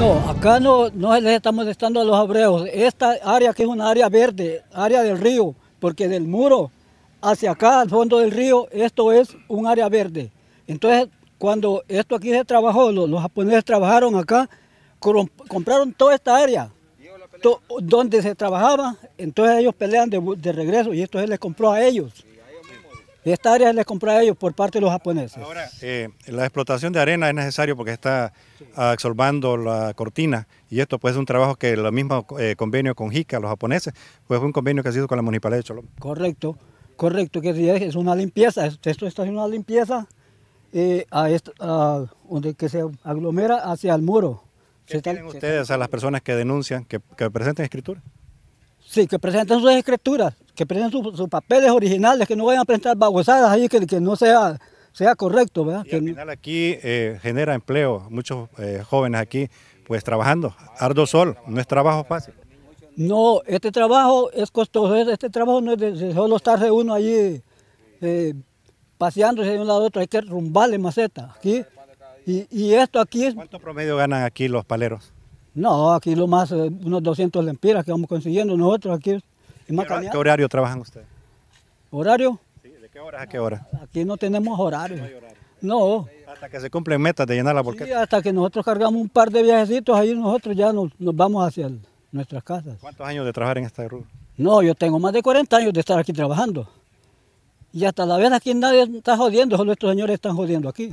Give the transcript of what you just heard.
No, acá no, no les estamos molestando a los abreos. Esta área que es una área verde, área del río, porque del muro hacia acá, al fondo del río, esto es un área verde. Entonces, cuando esto aquí se trabajó, los, japoneses trabajaron acá, compraron toda esta área donde se trabajaba, entonces ellos pelean de regreso y esto se les compró a ellos. Esta área les compra a ellos por parte de los japoneses. Ahora, eh, la explotación de arena es necesario porque está ah, absorbando la cortina y esto pues es un trabajo que el mismo eh, convenio con JICA, los japoneses, pues fue un convenio que ha sido con la Municipalidad de Cholón. Correcto, correcto, que es una limpieza, esto está haciendo una limpieza eh, donde que se aglomera hacia el muro. ¿Qué se ustedes a las personas que denuncian, que, que presenten escrituras? Sí, que presenten sus escrituras que presenten sus papeles originales, que no vayan a presentar babosadas ahí, que, que no sea, sea correcto. ¿verdad? Y al final aquí eh, genera empleo, muchos eh, jóvenes aquí pues trabajando, ardo sol, no es trabajo fácil. No, este trabajo es costoso, este trabajo no es de, solo estarse uno allí eh, paseándose de un lado a otro, hay que rumbarle maceta aquí. Y, esto aquí es... ¿Cuánto promedio ganan aquí los paleros? No, aquí lo más, unos 200 lempiras que vamos consiguiendo nosotros aquí. ¿Qué horario trabajan ustedes? ¿Horario? Sí, ¿de qué horas a qué hora? Aquí no tenemos horario. No. Hay horario. no. Hasta que se cumplen metas de llenar la porqueta. Sí, hasta que nosotros cargamos un par de viajecitos, ahí nosotros ya nos, vamos hacia nuestras casas. ¿Cuántos años de trabajar en esta ruta? No, yo tengo más de 40 años de estar aquí trabajando. Y hasta la vez aquí nadie está jodiendo, solo estos señores están jodiendo aquí.